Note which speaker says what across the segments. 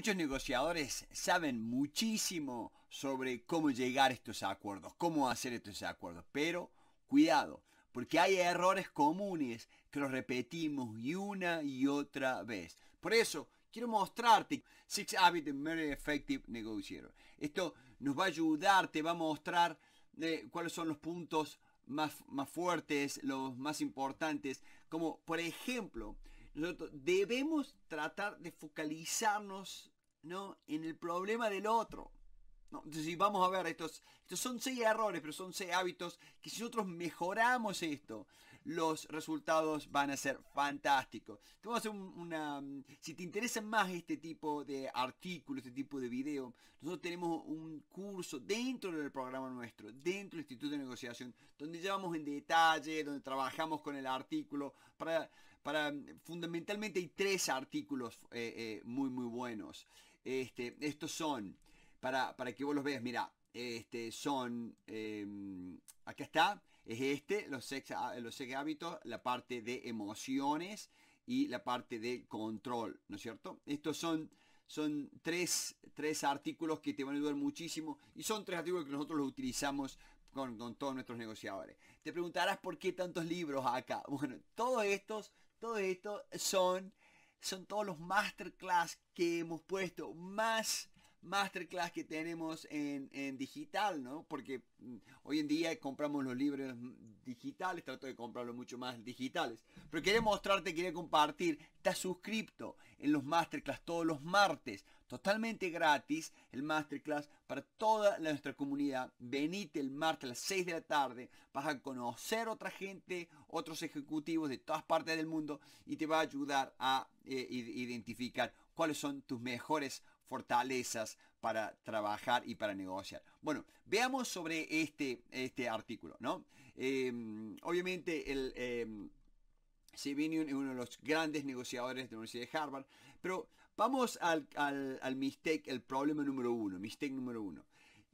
Speaker 1: Muchos negociadores saben muchísimo sobre cómo llegar a estos acuerdos, cómo hacer estos acuerdos, pero cuidado, porque hay errores comunes que los repetimos y una y otra vez. Por eso, quiero mostrarte Six Habits of Very Effective Negotiator. Esto nos va a ayudar, te va a mostrar eh, cuáles son los puntos más, más fuertes, los más importantes, como por ejemplo, nosotros debemos tratar de focalizarnos en el problema del otro. Entonces, vamos a ver, estos, estos son seis errores, pero son seis hábitos que si nosotros mejoramos esto, los resultados van a ser fantásticos. a hacer una... Si te interesa más este tipo de artículos, este tipo de video, nosotros tenemos un curso dentro del programa nuestro, dentro del Instituto de Negociación, donde llevamos en detalle, donde trabajamos con el artículo, para, para fundamentalmente hay tres artículos eh, eh, muy, muy buenos. Este, estos son, para, que vos los veas, mira, este, son, em, acá está, es este, los sex, ah, los hábitos, la parte de emociones y la parte de control, ¿no es cierto? Estos son, son tres, tres artículos que te van a ayudar muchísimo y son tres artículos que nosotros los utilizamos con, con, todos nuestros negociadores. Te preguntarás por qué tantos libros acá. Bueno, todos estos, todos estos son son todos los masterclass que hemos puesto, más masterclass que tenemos en, digital, ¿no? Porque mm, hoy en día compramos los libros digitales, trato de comprarlos mucho más digitales. Pero quería mostrarte, quería compartir, estás suscrito en los masterclass todos los martes, totalmente gratis, el masterclass para toda nuestra comunidad. Venite el martes a las 6 de la tarde, vas a conocer otra gente, otros ejecutivos de todas partes del mundo y te va a ayudar a eh, identificar cuáles son tus mejores fortalezas para trabajar y para negociar. Bueno, veamos sobre este, este artículo, ¿no? Em, obviamente el... es em, uno de los grandes negociadores de la Universidad de Harvard, pero vamos al, al, al mistake, el problema número uno, mistake número uno.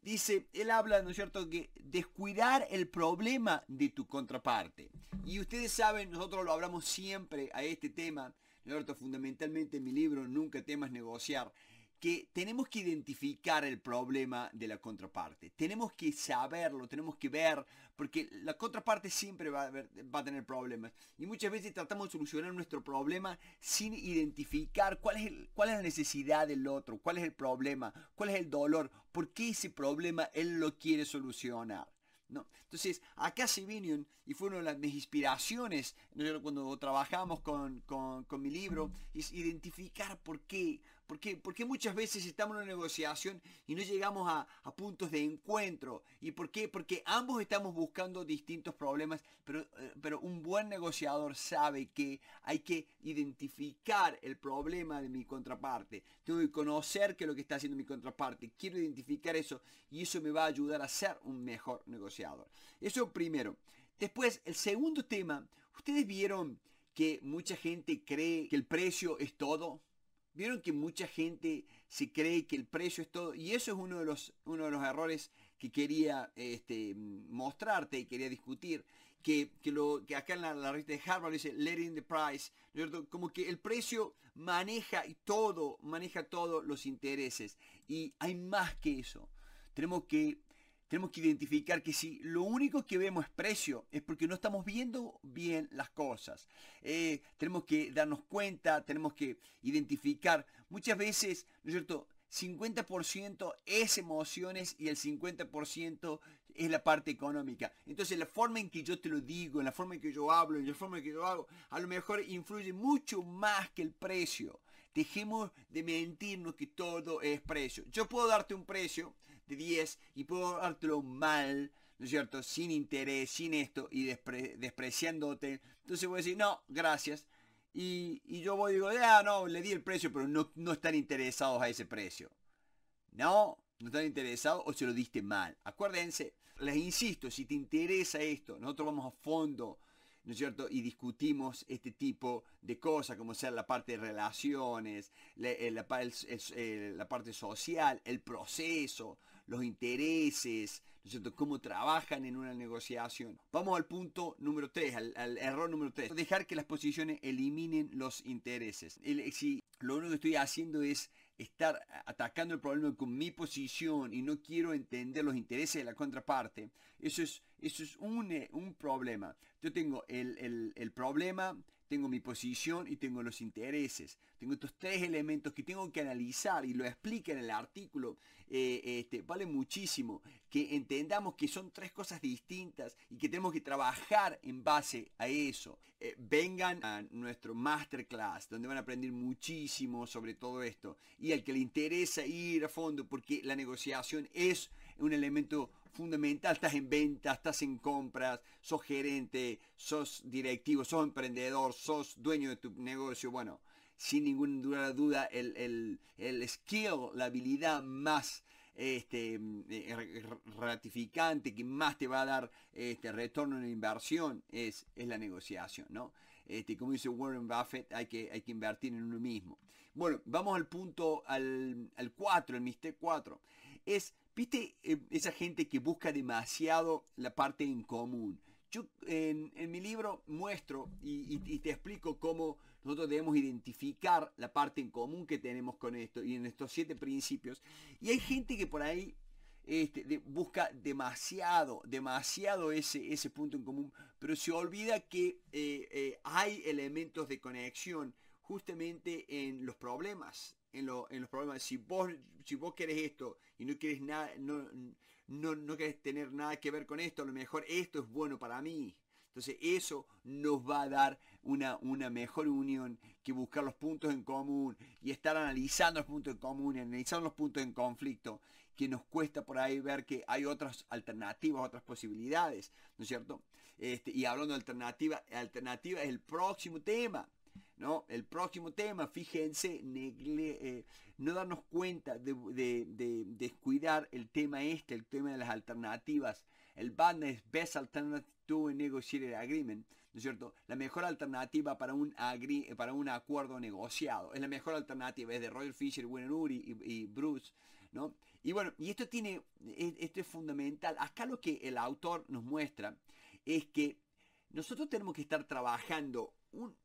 Speaker 1: Dice, él habla, ¿no es cierto?, que descuidar el problema de tu contraparte. Y ustedes saben, nosotros lo hablamos siempre a este tema, ¿no es cierto?, fundamentalmente en mi libro Nunca temas negociar que tenemos que identificar el problema de la contraparte. Tenemos que saberlo, tenemos que ver, porque la contraparte siempre va a, va a, tener problemas. Y muchas veces tratamos de solucionar nuestro problema sin identificar cuál es, cuál la necesidad del otro, cuál es el problema, cuál es el dolor, por qué ese problema él lo quiere solucionar. ¿no? Entonces, acá se vinieron y fue una de las, mis inspiraciones cuando trabajamos con mi libro, es identificar por qué, ¿Por qué muchas veces estamos en una negociación y no llegamos a, puntos de encuentro. ¿Y por qué? Porque ambos estamos buscando distintos problemas, pero, eh, pero un buen negociador sabe que hay que identificar el problema de mi contraparte. Tengo que conocer qué es lo que está haciendo mi contraparte. Quiero identificar eso y eso me va a ayudar a ser un mejor negociador. Eso primero. Después, el segundo tema, ustedes vieron que mucha gente cree que el precio es todo. Vieron que mucha gente se cree que el precio es todo, y eso es uno de los, uno de los errores que quería este, mostrarte y quería discutir, que, lo, que acá en la, revista de Harvard dice letting the price, como que el precio maneja todo, maneja todos los intereses, y hay más que eso. Tenemos que tenemos que identificar que si lo único que vemos es precio, es porque no estamos viendo bien las cosas. Eh, tenemos que darnos cuenta, tenemos que identificar. Muchas veces, ¿no es cierto? 50% es emociones y el 50% es la parte económica. Entonces la forma en que yo te lo digo, en la forma en que yo hablo, en la forma en que yo hago, a lo mejor influye mucho más que el precio. Dejemos de mentirnos que todo es precio. Yo puedo darte un precio, de 10 y puedo dártelo mal, ¿no es cierto? Sin interés, sin esto y despreciándote. Entonces voy a decir, no, gracias. Y, yo voy y digo, ah, no, le di el precio, pero no, están interesados a ese precio. No, no están interesados o se lo diste mal. Acuérdense, les insisto, si te interesa esto, nosotros vamos a fondo. ¿no es cierto? Y discutimos este tipo de cosas, como sea la parte de relaciones, eh, eh, la, parte social, el proceso, los intereses, ¿no cómo trabajan en una negociación. Vamos al punto número 3, al, error número 3. Dejar que las posiciones eliminen los intereses. Eh, si lo único que estoy haciendo es estar atacando el problema con mi posición y no quiero entender los intereses de la contraparte, eso es, eso es un, eh, un problema. Yo tengo el, el problema tengo mi posición y tengo los intereses. Tengo estos tres elementos que tengo que analizar y lo explica en el artículo. Eh, este, vale muchísimo que entendamos que son tres cosas distintas y que tenemos que trabajar en base a eso. Eh, vengan a nuestro masterclass donde van a aprender muchísimo sobre todo esto. Y al que le interesa ir a fondo porque la negociación es un elemento fundamental, estás en ventas, estás en compras, sos gerente, sos directivo, sos emprendedor, sos dueño de tu negocio, bueno, sin ninguna duda el, el, el skill, la habilidad más este, eh, ratificante que más te va a dar este retorno en inversión es, es la negociación, ¿no? Este, como dice Warren Buffett, hay que, hay que invertir en uno mismo. Bueno, vamos al punto, al, al 4, el Mister 4. Es ¿Viste eh, esa gente que busca demasiado la parte en común? Yo en, mi libro muestro y, te explico cómo nosotros debemos identificar la parte en común que tenemos con esto y en estos siete principios. Y hay gente que por ahí este, busca demasiado, demasiado ese, ese punto en común, pero se olvida que eh, eh, hay elementos de conexión justamente en los problemas, en, los problemas. Si vos, si vos querés esto y no querés nada, no, no, no tener nada que ver con esto, a lo mejor esto es bueno para mí. Entonces eso nos va a dar una, una, mejor unión que buscar los puntos en común y estar analizando los puntos en común y analizando los puntos en conflicto, que nos cuesta por ahí ver que hay otras alternativas, otras posibilidades, ¿no es cierto? Este, y hablando de alternativa, alternativa es el próximo tema. El próximo tema, fíjense, eh, no darnos cuenta de, descuidar el tema este, el tema de las alternativas. El banner es Best Alternative to Negotiated Agreement, ¿no es cierto? La mejor alternativa para un, para un acuerdo negociado. Es la mejor alternativa, es de Roger Fisher, Winner y, Bruce, ¿no? Y bueno, y esto tiene, e, esto es fundamental. Acá lo que el autor nos muestra es que nosotros tenemos que estar trabajando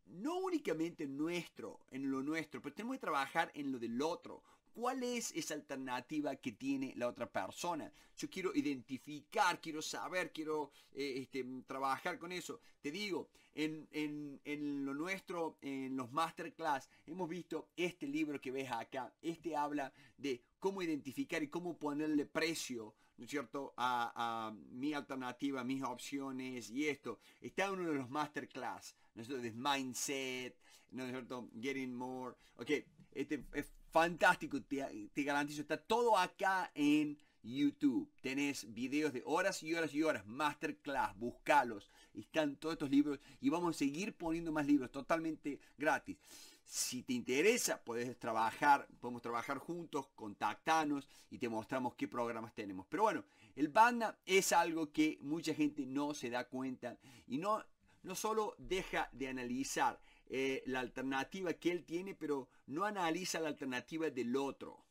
Speaker 1: no únicamente nuestro, en lo nuestro, pero tenemos que trabajar en lo del otro. ¿Cuál es esa alternativa que tiene la otra persona? Yo quiero identificar, quiero saber, quiero eh, este, trabajar con eso. Te digo, en, lo nuestro, en los masterclass, hemos visto este libro que ves acá. Este habla de cómo identificar y cómo ponerle precio, ¿no es cierto?, a, mi alternativa, mis opciones y esto. Está en uno de los masterclass, ¿no es cierto?, de mindset, ¿no es cierto?, getting more. Ok, este es fantástico, te, garantizo, está todo acá en YouTube. Tenés videos de horas y horas y horas, masterclass, buscalos. Están todos estos libros y vamos a seguir poniendo más libros totalmente gratis. Si te interesa, puedes trabajar, podemos trabajar juntos, contactanos y te mostramos qué programas tenemos. Pero bueno, el Banda es algo que mucha gente no se da cuenta y no, no solo deja de analizar, eh, la alternativa que él tiene, pero no analiza la alternativa del otro.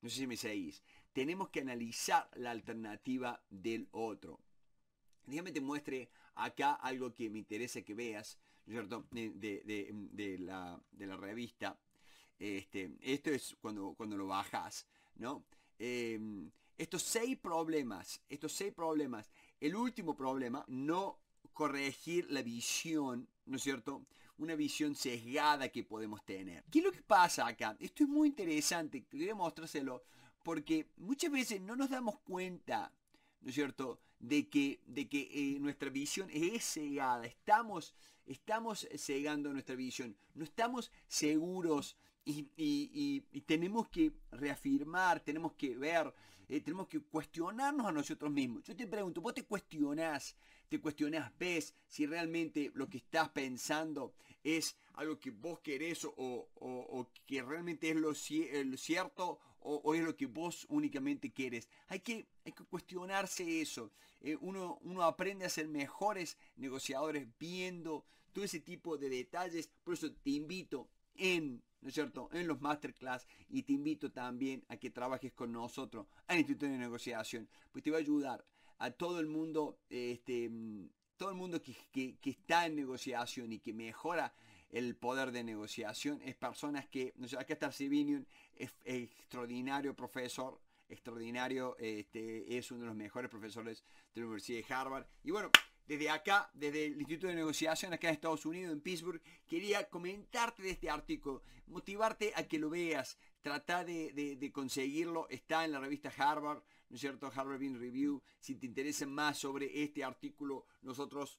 Speaker 1: No sé si me seguís. Tenemos que analizar la alternativa del otro. Déjame te muestre acá algo que me interesa que veas, De, de, de, la, de, la, revista. Este, esto es cuando, cuando lo bajas, ¿no? Em, estos seis problemas, estos seis problemas, el último problema, no corregir la visión, ¿no es cierto?, una visión sesgada que podemos tener. ¿Qué es lo que pasa acá? Esto es muy interesante, Quiero mostrárselo, porque muchas veces no nos damos cuenta, ¿no es cierto?, de que, de que eh, nuestra visión es cegada, estamos, estamos cegando nuestra visión, no estamos seguros y, tenemos que reafirmar, tenemos que ver, eh, tenemos que cuestionarnos a nosotros mismos. Yo te pregunto, ¿vos te cuestionás te cuestionas, ves si realmente lo que estás pensando es algo que vos querés o, que realmente es lo, cierto o, es lo que vos únicamente querés. Hay que, hay que cuestionarse eso. Eh, uno, uno aprende a ser mejores negociadores viendo todo ese tipo de detalles. Por eso te invito en ¿no es cierto?, en los masterclass y te invito también a que trabajes con nosotros al Instituto de Negociación, pues te va a ayudar a todo el mundo, este, todo el mundo que, está en negociación y que mejora el poder de negociación es personas que, no sé, acá está Sivinium, es, extraordinario profesor, extraordinario, este, es uno de los mejores profesores de la Universidad de Harvard. Y bueno, desde acá, desde el Instituto de Negociación acá en Estados Unidos, en Pittsburgh, quería comentarte de este artículo, motivarte a que lo veas, trata de conseguirlo, está en la revista Harvard, cierto? Harvard Review, si te interesa más sobre este artículo, nosotros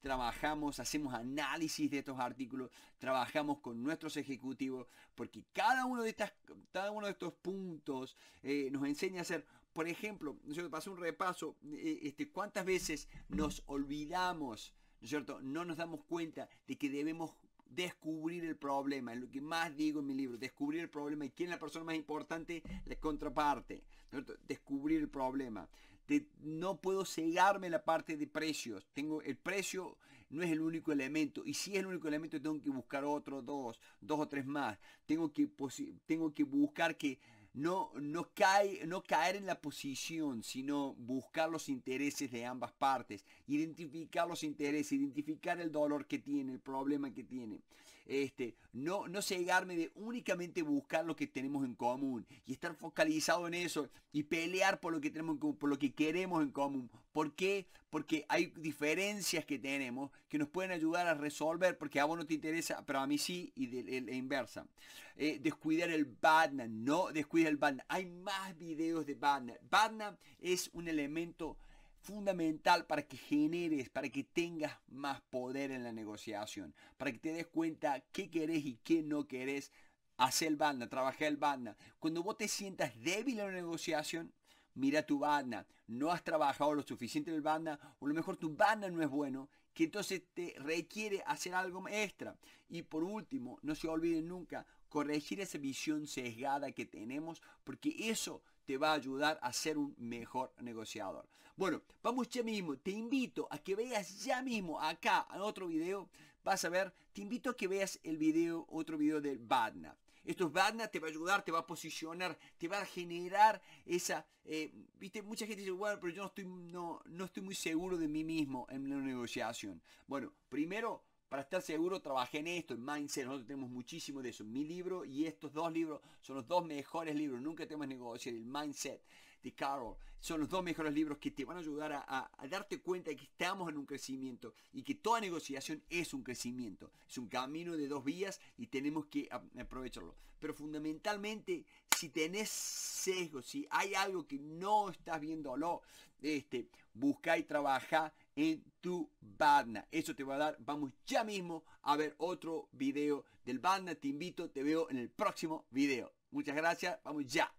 Speaker 1: trabajamos, hacemos análisis de estos artículos, trabajamos con nuestros ejecutivos, porque cada uno de, estas, cada uno de estos puntos eh, nos enseña a hacer, por ejemplo, ¿no es un repaso, eh, este, ¿cuántas veces nos olvidamos? ¿no cierto? No nos damos cuenta de que debemos descubrir el problema, es lo que más digo en mi libro, descubrir el problema y quién es la persona más importante, la contraparte descubrir el problema. no puedo cegarme la parte de precios. Tengo, el precio no es el único elemento. Y si es el único elemento, tengo que buscar otro, dos, dos o tres más. Tengo que, tengo que buscar que no, no caer en la posición, sino buscar los intereses de ambas partes, identificar los intereses, identificar el dolor que tiene, el problema que tiene. Este, no, no cegarme de únicamente buscar lo que tenemos en común y estar focalizado en eso y pelear por lo que tenemos por lo que queremos en común. ¿Por qué? Porque hay diferencias que tenemos que nos pueden ayudar a resolver porque a vos no te interesa, pero a mí sí y de, e inversa. Eh, descuidar el Batman, no descuidar el Batman. Hay más videos de Batman. Batman es un elemento fundamental para que generes, para que tengas más poder en la negociación, para que te des cuenta qué querés y qué no querés hacer el banda, trabajar el banda. Cuando vos te sientas débil en la negociación, mira tu banda, no has trabajado lo suficiente en el banda, o a lo mejor tu banda no es bueno, que entonces te requiere hacer algo extra. Y por último, no se olviden nunca corregir esa visión sesgada que tenemos, porque eso te va a ayudar a ser un mejor negociador. Bueno, vamos ya mismo. Te invito a que veas ya mismo acá en otro video. Vas a ver, te invito a que veas el video, otro video del BADNA. Esto es BADNA, te va a ayudar, te va a posicionar, te va a generar esa... Eh, viste, mucha gente dice, bueno, pero yo no estoy, no, no estoy muy seguro de mí mismo en la negociación. Bueno, primero para estar seguro, trabajé en esto, en Mindset, nosotros tenemos muchísimo de eso. Mi libro y estos dos libros son los dos mejores libros, Nunca temas negociar. el Mindset de Carol, son los dos mejores libros que te van a ayudar a, darte cuenta de que estamos en un crecimiento y que toda negociación es un crecimiento, es un camino de dos vías y tenemos que aprovecharlo. Pero fundamentalmente, si tenés sesgo, si hay algo que no estás viéndolo, este, busca y trabaja en tu Badna. Eso te va a dar. Vamos ya mismo a ver otro video del Badna. Te invito, te veo en el próximo video. Muchas gracias, vamos ya.